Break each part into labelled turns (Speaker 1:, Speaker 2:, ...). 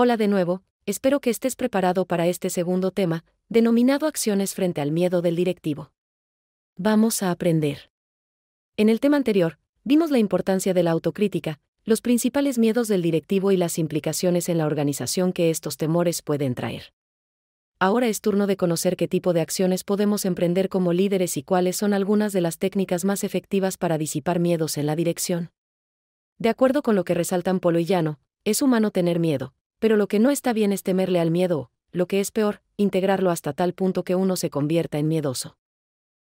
Speaker 1: Hola de nuevo, espero que estés preparado para este segundo tema, denominado Acciones frente al miedo del directivo. Vamos a aprender. En el tema anterior, vimos la importancia de la autocrítica, los principales miedos del directivo y las implicaciones en la organización que estos temores pueden traer. Ahora es turno de conocer qué tipo de acciones podemos emprender como líderes y cuáles son algunas de las técnicas más efectivas para disipar miedos en la dirección. De acuerdo con lo que resaltan Polo y Llano, es humano tener miedo, pero lo que no está bien es temerle al miedo, lo que es peor, integrarlo hasta tal punto que uno se convierta en miedoso.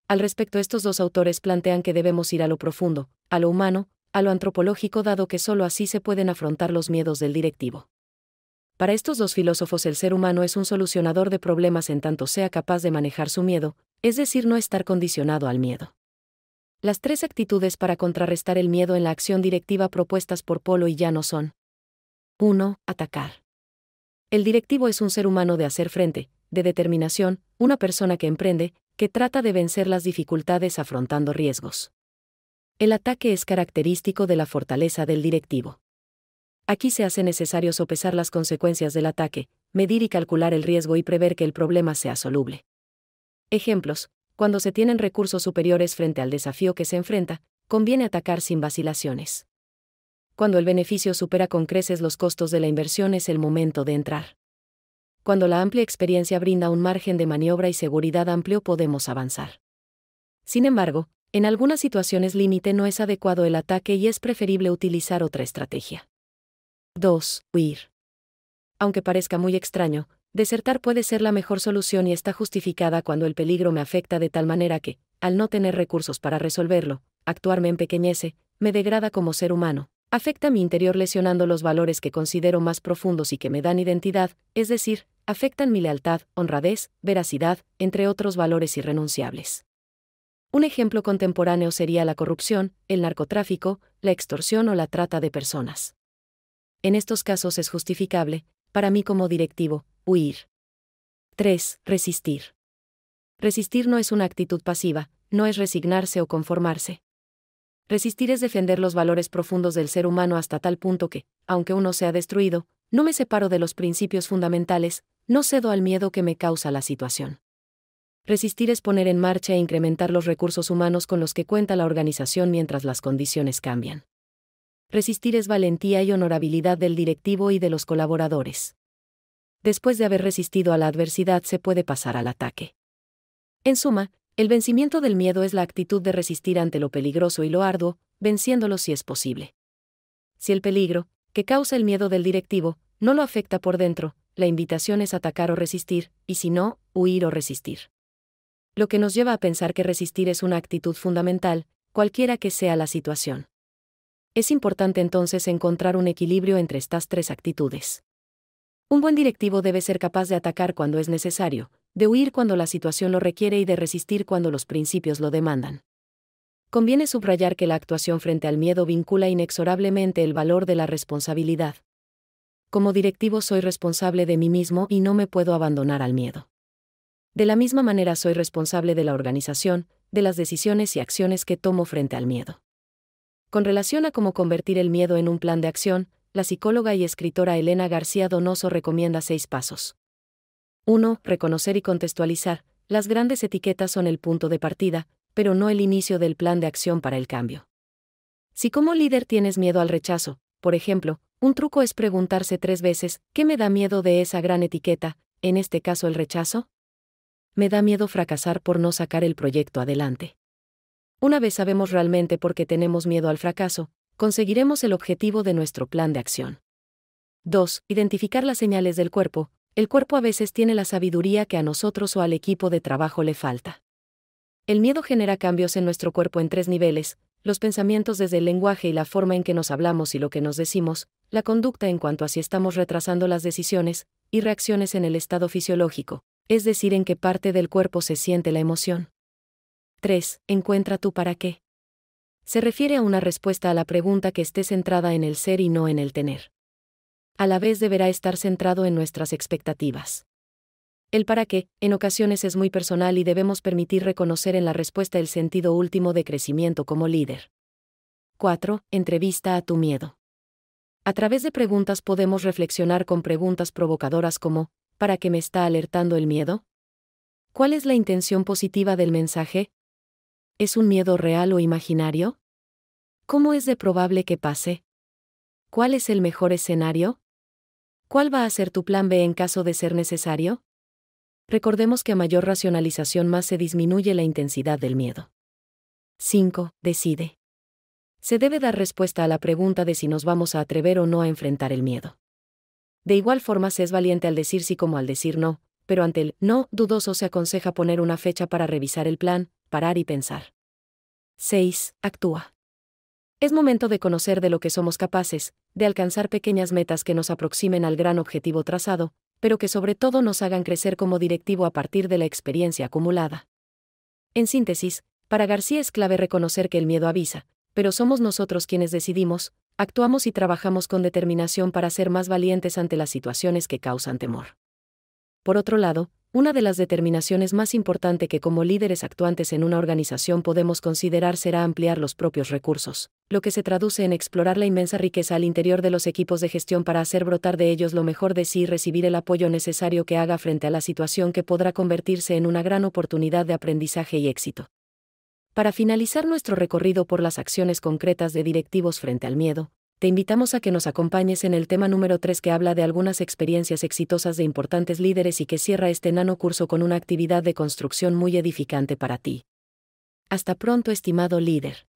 Speaker 1: Al respecto, estos dos autores plantean que debemos ir a lo profundo, a lo humano, a lo antropológico, dado que sólo así se pueden afrontar los miedos del directivo. Para estos dos filósofos el ser humano es un solucionador de problemas en tanto sea capaz de manejar su miedo, es decir, no estar condicionado al miedo. Las tres actitudes para contrarrestar el miedo en la acción directiva propuestas por Polo y Llano son 1. Atacar. El directivo es un ser humano de hacer frente, de determinación, una persona que emprende, que trata de vencer las dificultades afrontando riesgos. El ataque es característico de la fortaleza del directivo. Aquí se hace necesario sopesar las consecuencias del ataque, medir y calcular el riesgo y prever que el problema sea soluble. Ejemplos, cuando se tienen recursos superiores frente al desafío que se enfrenta, conviene atacar sin vacilaciones. Cuando el beneficio supera con creces los costos de la inversión es el momento de entrar. Cuando la amplia experiencia brinda un margen de maniobra y seguridad amplio podemos avanzar. Sin embargo, en algunas situaciones límite no es adecuado el ataque y es preferible utilizar otra estrategia. 2. Huir. Aunque parezca muy extraño, desertar puede ser la mejor solución y está justificada cuando el peligro me afecta de tal manera que, al no tener recursos para resolverlo, actuar me empequeñece, me degrada como ser humano, afecta mi interior lesionando los valores que considero más profundos y que me dan identidad, es decir, afectan mi lealtad, honradez, veracidad, entre otros valores irrenunciables. Un ejemplo contemporáneo sería la corrupción, el narcotráfico, la extorsión o la trata de personas. En estos casos es justificable, para mí como directivo, huir. 3. Resistir. Resistir no es una actitud pasiva, no es resignarse o conformarse. Resistir es defender los valores profundos del ser humano hasta tal punto que, aunque uno sea destruido, no me separo de los principios fundamentales, no cedo al miedo que me causa la situación. Resistir es poner en marcha e incrementar los recursos humanos con los que cuenta la organización mientras las condiciones cambian. Resistir es valentía y honorabilidad del directivo y de los colaboradores. Después de haber resistido a la adversidad se puede pasar al ataque. En suma, el vencimiento del miedo es la actitud de resistir ante lo peligroso y lo arduo, venciéndolo si es posible. Si el peligro, que causa el miedo del directivo, no lo afecta por dentro, la invitación es atacar o resistir, y si no, huir o resistir. Lo que nos lleva a pensar que resistir es una actitud fundamental, cualquiera que sea la situación. Es importante entonces encontrar un equilibrio entre estas tres actitudes. Un buen directivo debe ser capaz de atacar cuando es necesario, de huir cuando la situación lo requiere y de resistir cuando los principios lo demandan. Conviene subrayar que la actuación frente al miedo vincula inexorablemente el valor de la responsabilidad. Como directivo soy responsable de mí mismo y no me puedo abandonar al miedo. De la misma manera soy responsable de la organización, de las decisiones y acciones que tomo frente al miedo. Con relación a cómo convertir el miedo en un plan de acción, la psicóloga y escritora Elena García Donoso recomienda seis pasos. 1. Reconocer y contextualizar. Las grandes etiquetas son el punto de partida, pero no el inicio del plan de acción para el cambio. Si como líder tienes miedo al rechazo, por ejemplo, un truco es preguntarse tres veces, ¿qué me da miedo de esa gran etiqueta, en este caso el rechazo? Me da miedo fracasar por no sacar el proyecto adelante. Una vez sabemos realmente por qué tenemos miedo al fracaso, conseguiremos el objetivo de nuestro plan de acción. 2. Identificar las señales del cuerpo. El cuerpo a veces tiene la sabiduría que a nosotros o al equipo de trabajo le falta. El miedo genera cambios en nuestro cuerpo en tres niveles, los pensamientos desde el lenguaje y la forma en que nos hablamos y lo que nos decimos, la conducta en cuanto a si estamos retrasando las decisiones, y reacciones en el estado fisiológico, es decir, en qué parte del cuerpo se siente la emoción. 3. Encuentra tú para qué. Se refiere a una respuesta a la pregunta que esté centrada en el ser y no en el tener a la vez deberá estar centrado en nuestras expectativas. El para qué, en ocasiones es muy personal y debemos permitir reconocer en la respuesta el sentido último de crecimiento como líder. 4. Entrevista a tu miedo. A través de preguntas podemos reflexionar con preguntas provocadoras como, ¿para qué me está alertando el miedo? ¿Cuál es la intención positiva del mensaje? ¿Es un miedo real o imaginario? ¿Cómo es de probable que pase? ¿Cuál es el mejor escenario? ¿Cuál va a ser tu plan B en caso de ser necesario? Recordemos que a mayor racionalización más se disminuye la intensidad del miedo. 5. Decide. Se debe dar respuesta a la pregunta de si nos vamos a atrever o no a enfrentar el miedo. De igual forma se es valiente al decir sí como al decir no, pero ante el no dudoso se aconseja poner una fecha para revisar el plan, parar y pensar. 6. Actúa. Es momento de conocer de lo que somos capaces, de alcanzar pequeñas metas que nos aproximen al gran objetivo trazado, pero que sobre todo nos hagan crecer como directivo a partir de la experiencia acumulada. En síntesis, para García es clave reconocer que el miedo avisa, pero somos nosotros quienes decidimos, actuamos y trabajamos con determinación para ser más valientes ante las situaciones que causan temor. Por otro lado, una de las determinaciones más importantes que como líderes actuantes en una organización podemos considerar será ampliar los propios recursos, lo que se traduce en explorar la inmensa riqueza al interior de los equipos de gestión para hacer brotar de ellos lo mejor de sí y recibir el apoyo necesario que haga frente a la situación que podrá convertirse en una gran oportunidad de aprendizaje y éxito. Para finalizar nuestro recorrido por las acciones concretas de directivos frente al miedo, te invitamos a que nos acompañes en el tema número 3 que habla de algunas experiencias exitosas de importantes líderes y que cierra este nano curso con una actividad de construcción muy edificante para ti. Hasta pronto, estimado líder.